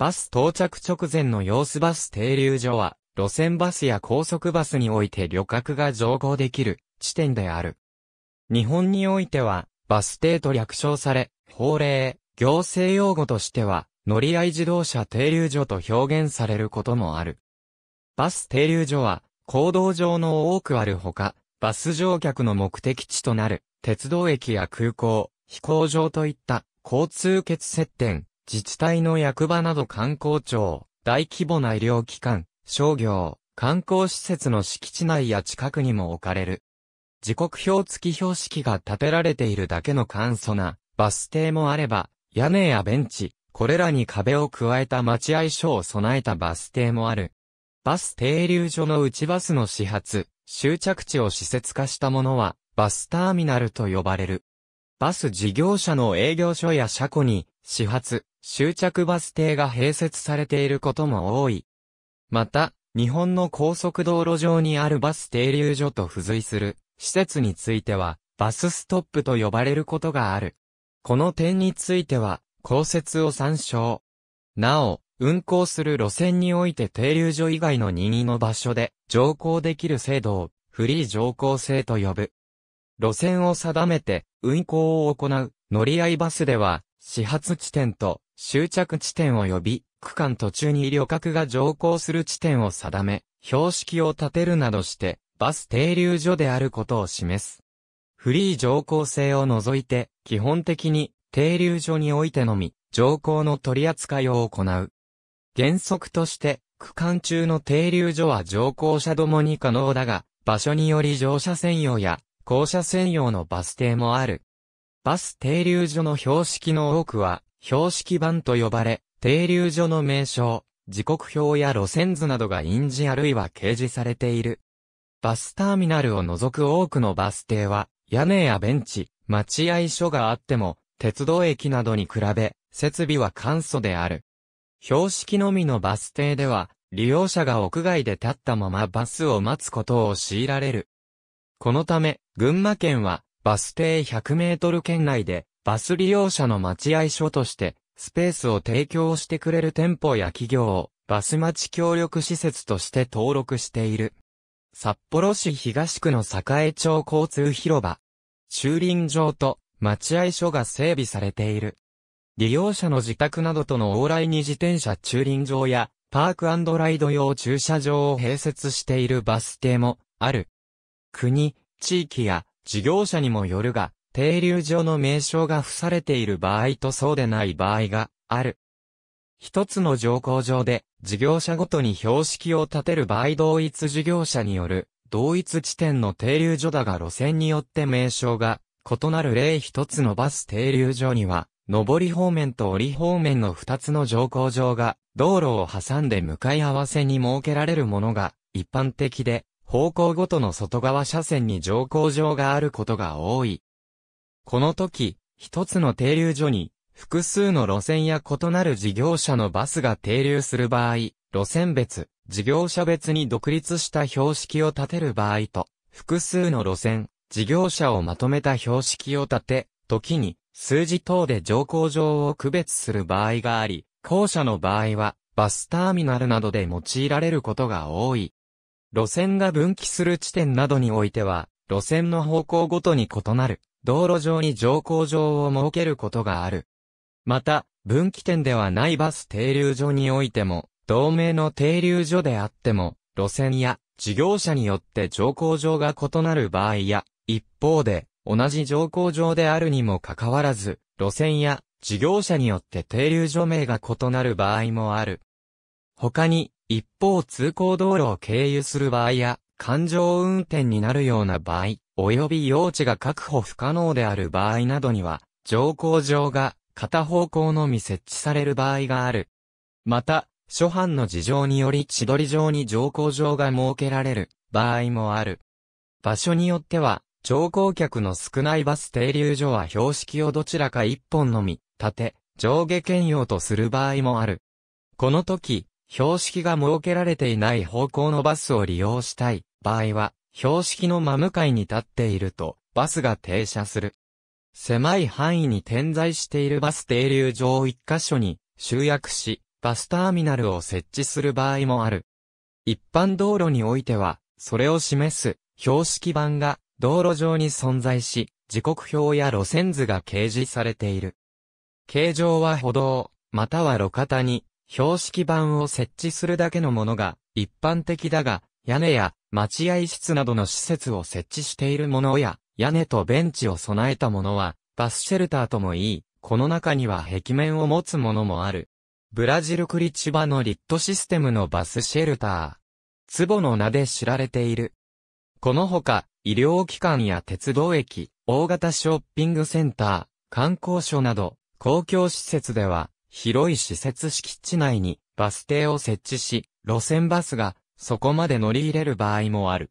バス到着直前の様子バス停留所は、路線バスや高速バスにおいて旅客が乗降できる地点である。日本においては、バス停と略称され、法令、行政用語としては、乗り合い自動車停留所と表現されることもある。バス停留所は、行動上の多くあるほか、バス乗客の目的地となる、鉄道駅や空港、飛行場といった、交通欠接点、自治体の役場など観光庁、大規模な医療機関、商業、観光施設の敷地内や近くにも置かれる。時刻表付き標識が建てられているだけの簡素なバス停もあれば、屋根やベンチ、これらに壁を加えた待合所を備えたバス停もある。バス停留所の内バスの始発、終着地を施設化したものは、バスターミナルと呼ばれる。バス事業者の営業所や車庫に、始発、終着バス停が併設されていることも多い。また、日本の高速道路上にあるバス停留所と付随する施設については、バスストップと呼ばれることがある。この点については、公設を参照。なお、運行する路線において停留所以外の任意の場所で乗降できる制度をフリー乗降制と呼ぶ。路線を定めて運行を行う乗り合いバスでは始発地点と終着地点を呼び、区間途中に旅客が乗降する地点を定め、標識を立てるなどして、バス停留所であることを示す。フリー乗降制を除いて、基本的に停留所においてのみ、乗降の取り扱いを行う。原則として、区間中の停留所は乗降者どもに可能だが、場所により乗車専用や、降車専用のバス停もある。バス停留所の標識の多くは、標識板と呼ばれ、停留所の名称、時刻表や路線図などが印字あるいは掲示されている。バスターミナルを除く多くのバス停は、屋根やベンチ、待合所があっても、鉄道駅などに比べ、設備は簡素である。標識のみのバス停では、利用者が屋外で立ったままバスを待つことを強いられる。このため、群馬県は、バス停100メートル圏内で、バス利用者の待合所として、スペースを提供してくれる店舗や企業を、バス待ち協力施設として登録している。札幌市東区の栄町交通広場。駐輪場と待合所が整備されている。利用者の自宅などとの往来に自転車駐輪場やパークライド用駐車場を併設しているバス停もある。国、地域や事業者にもよるが、停留場の名称が付されている場合とそうでない場合がある。一つの条項上で、事業者ごとに標識を立てる場合同一事業者による、同一地点の停留所だが路線によって名称が異なる例一つのバス停留所には、上り方面と折り方面の二つの乗降場が道路を挟んで向かい合わせに設けられるものが一般的で、方向ごとの外側車線に乗降場があることが多い。この時、一つの停留所に、複数の路線や異なる事業者のバスが停留する場合、路線別、事業者別に独立した標識を立てる場合と、複数の路線、事業者をまとめた標識を立て、時に、数字等で乗降場を区別する場合があり、後者の場合は、バスターミナルなどで用いられることが多い。路線が分岐する地点などにおいては、路線の方向ごとに異なる、道路上に乗降場を設けることがある。また、分岐点ではないバス停留所においても、同盟の停留所であっても、路線や事業者によって乗降場が異なる場合や、一方で、同じ乗降場であるにもかかわらず、路線や事業者によって停留所名が異なる場合もある。他に、一方通行道路を経由する場合や、環状運転になるような場合、及び用地が確保不可能である場合などには、乗降場が片方向のみ設置される場合がある。また、諸般の事情により千鳥状に乗降場が設けられる場合もある。場所によっては、乗降客の少ないバス停留所は標識をどちらか一本のみ、立て、上下兼用とする場合もある。この時、標識が設けられていない方向のバスを利用したい場合は、標識の真向かいに立っていると、バスが停車する。狭い範囲に点在しているバス停留場を一箇所に集約し、バスターミナルを設置する場合もある。一般道路においては、それを示す標識板が道路上に存在し、時刻表や路線図が掲示されている。形状は歩道、または路肩に標識板を設置するだけのものが一般的だが、屋根や待合室などの施設を設置しているものや、屋根とベンチを備えたものは、バスシェルターともいい、この中には壁面を持つものもある。ブラジルクリチバのリットシステムのバスシェルター。壺の名で知られている。このほか、医療機関や鉄道駅、大型ショッピングセンター、観光所など、公共施設では、広い施設敷地内にバス停を設置し、路線バスがそこまで乗り入れる場合もある。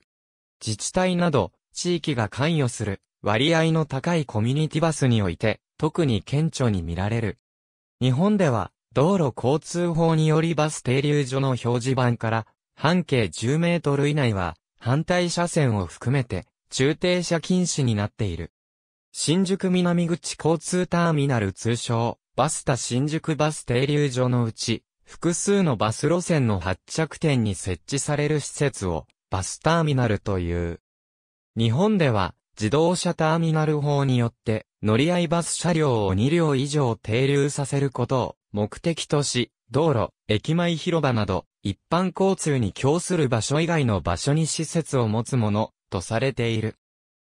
自治体など地域が関与する割合の高いコミュニティバスにおいて、特に顕著に見られる。日本では道路交通法によりバス停留所の表示板から半径10メートル以内は反対車線を含めて駐停車禁止になっている。新宿南口交通ターミナル通称バスタ新宿バス停留所のうち、複数のバス路線の発着点に設置される施設を、バスターミナルという。日本では、自動車ターミナル法によって、乗り合いバス車両を2両以上停留させることを目的とし、道路、駅前広場など、一般交通に供する場所以外の場所に施設を持つもの、とされている。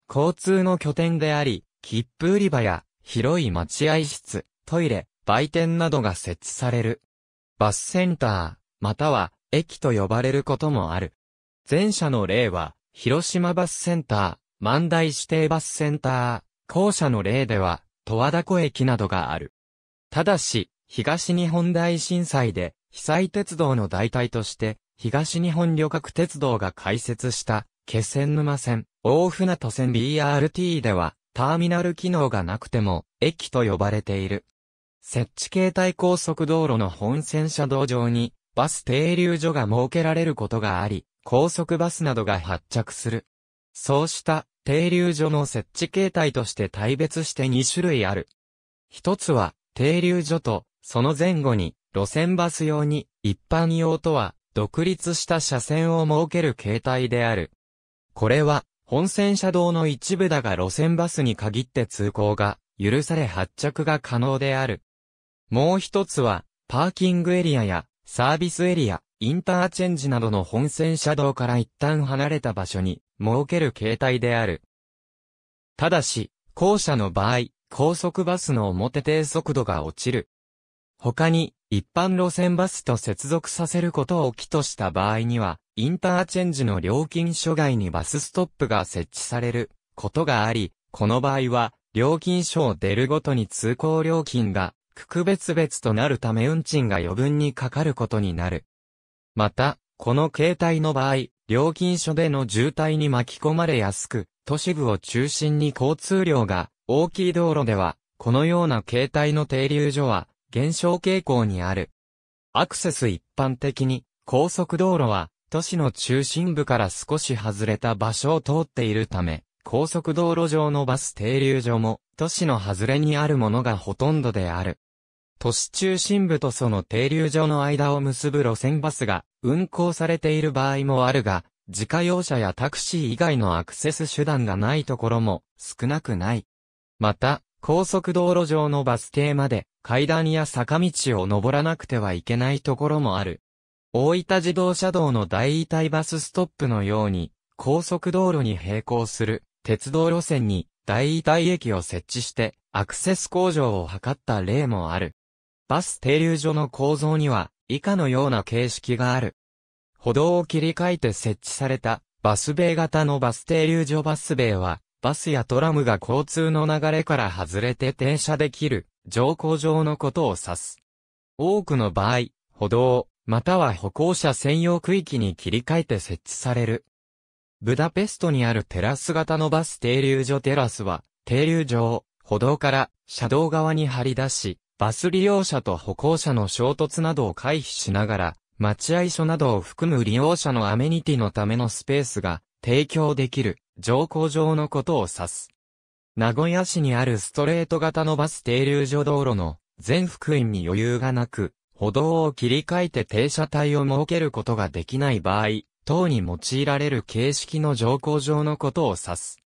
交通の拠点であり、切符売り場や、広い待合室、トイレ、売店などが設置される。バスセンター、または駅と呼ばれることもある。前者の例は、広島バスセンター、万代指定バスセンター、後者の例では、十和田湖駅などがある。ただし、東日本大震災で、被災鉄道の代替として、東日本旅客鉄道が開設した、気仙沼線、大船渡線 BRT では、ターミナル機能がなくても、駅と呼ばれている。設置形態高速道路の本線車道上に、バス停留所が設けられることがあり、高速バスなどが発着する。そうした停留所の設置形態として大別して2種類ある。一つは停留所とその前後に路線バス用に一般用とは独立した車線を設ける形態である。これは本線車道の一部だが路線バスに限って通行が許され発着が可能である。もう一つは、パーキングエリアや、サービスエリア、インターチェンジなどの本線車道から一旦離れた場所に、設ける形態である。ただし、後者の場合、高速バスの表低速度が落ちる。他に、一般路線バスと接続させることを起とした場合には、インターチェンジの料金所外にバスストップが設置されることがあり、この場合は、料金所を出るごとに通行料金が区別別となるため運賃が余分にかかることになる。また、この形態の場合、料金所での渋滞に巻き込まれやすく、都市部を中心に交通量が大きい道路では、このような形態の停留所は減少傾向にある。アクセス一般的に高速道路は都市の中心部から少し外れた場所を通っているため、高速道路上のバス停留所も都市の外れにあるものがほとんどである。都市中心部とその停留所の間を結ぶ路線バスが運行されている場合もあるが、自家用車やタクシー以外のアクセス手段がないところも少なくない。また、高速道路上のバス停まで階段や坂道を登らなくてはいけないところもある。大分自動車道の大遺体バスストップのように、高速道路に並行する鉄道路線に大遺体駅を設置してアクセス向上を図った例もある。バス停留所の構造には以下のような形式がある。歩道を切り替えて設置されたバスベイ型のバス停留所バスベイはバスやトラムが交通の流れから外れて停車できる乗降場のことを指す。多くの場合、歩道、または歩行者専用区域に切り替えて設置される。ブダペストにあるテラス型のバス停留所テラスは、停留所を歩道から車道側に張り出し、バス利用者と歩行者の衝突などを回避しながら、待合所などを含む利用者のアメニティのためのスペースが提供できる乗降場のことを指す。名古屋市にあるストレート型のバス停留所道路の全福員に余裕がなく、歩道を切り替えて停車帯を設けることができない場合、等に用いられる形式の乗降場のことを指す。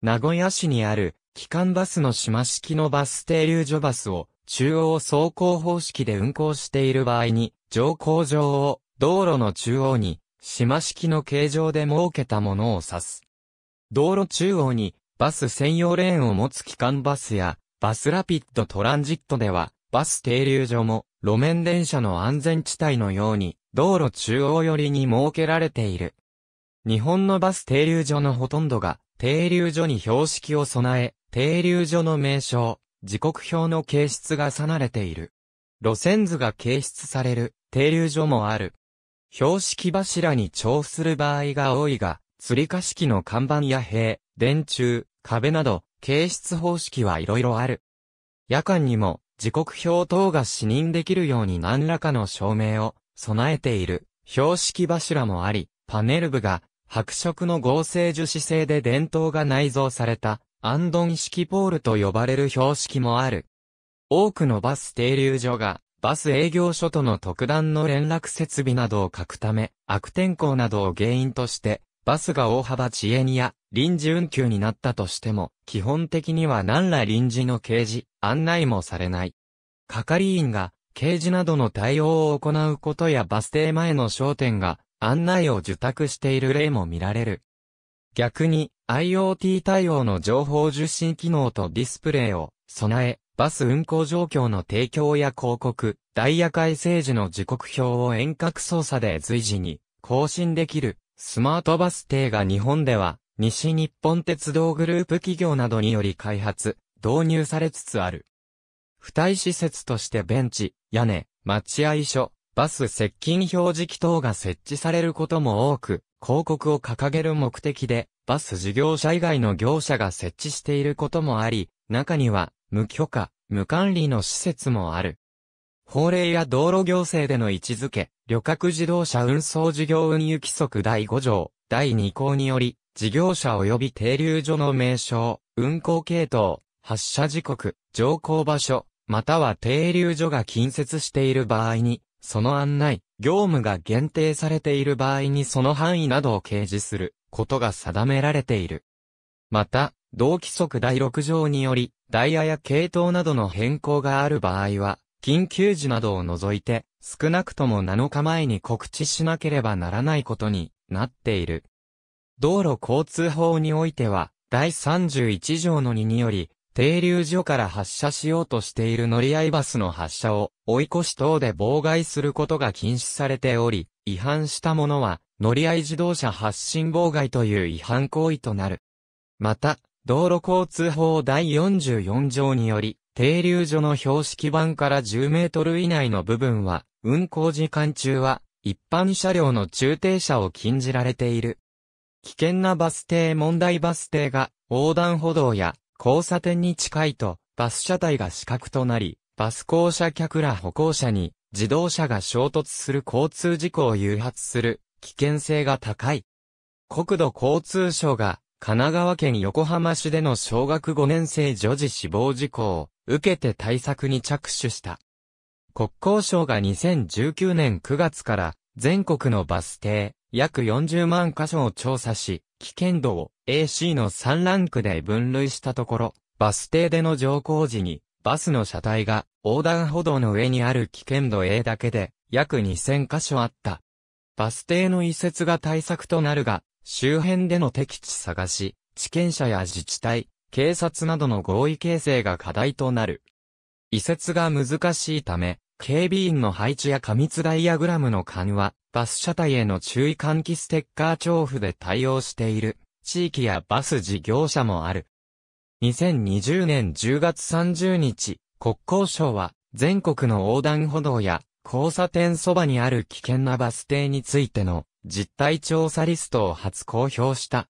名古屋市にある、機関バスの島式のバス停留所バスを、中央走行方式で運行している場合に、乗降場を道路の中央に、島式の形状で設けたものを指す。道路中央にバス専用レーンを持つ機関バスや、バスラピッドトランジットでは、バス停留所も路面電車の安全地帯のように、道路中央寄りに設けられている。日本のバス停留所のほとんどが、停留所に標識を備え、停留所の名称、時刻表の形質がさなれている。路線図が形質される停留所もある。標識柱に重複する場合が多いが、釣り化式の看板や塀、電柱、壁など、形質方式はいろいろある。夜間にも、時刻表等が視認できるように何らかの照明を備えている標識柱もあり、パネル部が白色の合成樹脂製で電灯が内蔵されたアンドン式ポールと呼ばれる標識もある。多くのバス停留所が、バス営業所との特段の連絡設備などを欠くため、悪天候などを原因として、バスが大幅遅延や臨時運休になったとしても、基本的には何ら臨時の掲示、案内もされない。係員が、掲示などの対応を行うことやバス停前の商店が、案内を受託している例も見られる。逆に、IoT 対応の情報受信機能とディスプレイを備え、バス運行状況の提供や広告、ダイヤ改正時の時刻表を遠隔操作で随時に更新できるスマートバス停が日本では西日本鉄道グループ企業などにより開発、導入されつつある。付帯施設としてベンチ、屋根、待合所、バス接近表示器等が設置されることも多く、広告を掲げる目的でバス事業者以外の業者が設置していることもあり、中には、無許可、無管理の施設もある。法令や道路行政での位置づけ、旅客自動車運送事業運輸規則第5条、第2項により、事業者及び停留所の名称、運行系統、発車時刻、乗降場所、または停留所が近接している場合に、その案内、業務が限定されている場合にその範囲などを掲示する。ことが定められている。また、同規則第6条により、ダイヤや系統などの変更がある場合は、緊急時などを除いて、少なくとも7日前に告知しなければならないことになっている。道路交通法においては、第31条の2により、停留所から発車しようとしている乗り合いバスの発車を、追い越し等で妨害することが禁止されており、違反した者は、乗り合い自動車発進妨害という違反行為となる。また、道路交通法第44条により、停留所の標識板から10メートル以内の部分は、運行時間中は、一般車両の駐停車を禁じられている。危険なバス停問題バス停が、横断歩道や交差点に近いと、バス車体が死角となり、バス降車客ら歩行者に自動車が衝突する交通事故を誘発する危険性が高い。国土交通省が神奈川県横浜市での小学5年生女児死亡事故を受けて対策に着手した。国交省が2019年9月から全国のバス停約40万箇所を調査し、危険度を AC の3ランクで分類したところ、バス停での乗降時にバスの車体が横断歩道の上にある危険度 A だけで約2000箇所あった。バス停の移設が対策となるが、周辺での敵地探し、地権者や自治体、警察などの合意形成が課題となる。移設が難しいため、警備員の配置や過密ダイヤグラムの緩和、バス車体への注意喚起ステッカー調布で対応している地域やバス事業者もある。2020年10月30日、国交省は、全国の横断歩道や、交差点そばにある危険なバス停についての、実態調査リストを初公表した。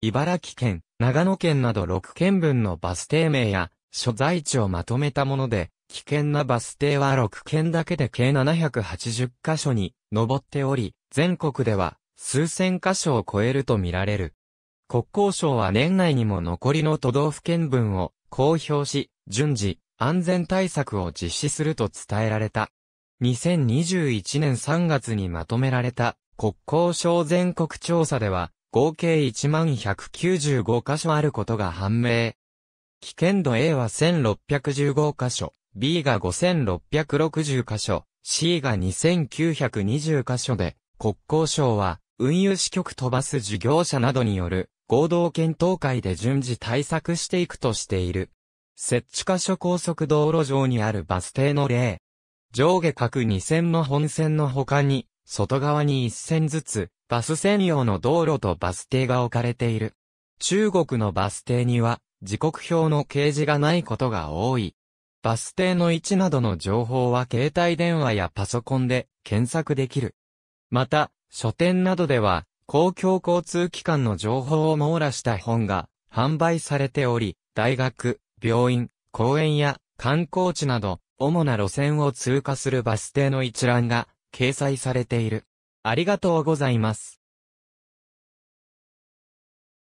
茨城県、長野県など6県分のバス停名や、所在地をまとめたもので、危険なバス停は6県だけで計780カ所に上っており、全国では数千カ所を超えるとみられる。国交省は年内にも残りの都道府県分を公表し、順次、安全対策を実施すると伝えられた。2021年3月にまとめられた国交省全国調査では、合計1195箇所あることが判明。危険度 A は1615箇所、B が5660箇所、C が2920箇所で、国交省は運輸支局飛ばす事業者などによる合同検討会で順次対策していくとしている。設置箇所高速道路上にあるバス停の例。上下各2線の本線の他に、外側に1線ずつ、バス専用の道路とバス停が置かれている。中国のバス停には、時刻表の掲示がないことが多い。バス停の位置などの情報は携帯電話やパソコンで検索できる。また、書店などでは、公共交通機関の情報を網羅した本が販売されており、大学、病院、公園や観光地など、主な路線を通過するバス停の一覧が掲載されている。ありがとうございます。